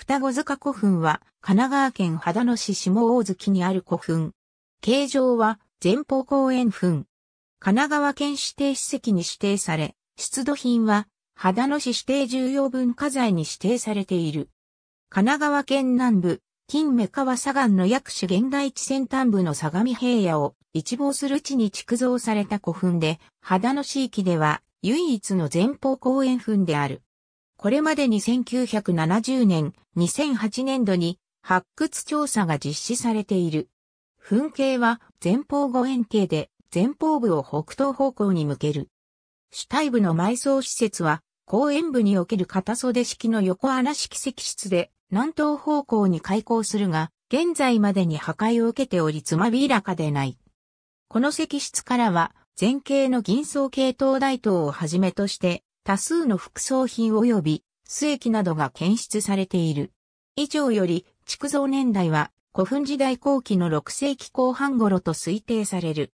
双子塚古墳は神奈川県秦野市下大月にある古墳。形状は前方後円墳。神奈川県指定史跡に指定され、出土品は秦野市指定重要文化財に指定されている。神奈川県南部、近目川左岸の薬種現代地先端部の相模平野を一望する地に築造された古墳で、秦野市域では唯一の前方後円墳である。これまでに1970年、2008年度に発掘調査が実施されている。噴景は前方後円形で前方部を北東方向に向ける。主体部の埋葬施設は公園部における片袖式の横穴式石室で南東方向に開港するが、現在までに破壊を受けておりつまびらかでない。この石室からは前景の銀装系統台灯をはじめとして多数の副葬品及び末液などが検出されている。以上より、築造年代は古墳時代後期の6世紀後半頃と推定される。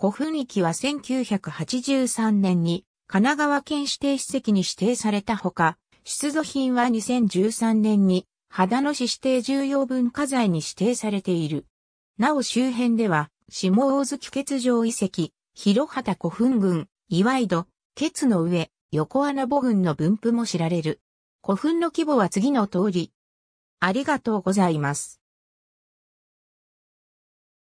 古墳域は1983年に神奈川県指定史跡に指定されたほか、出土品は2013年に秦野市指定重要文化財に指定されている。なお周辺では、下大月欠城遺跡、広畑古墳群、岩井戸、欠の上、横穴母群の分布も知られる。古墳の規模は次の通り。ありがとうございます。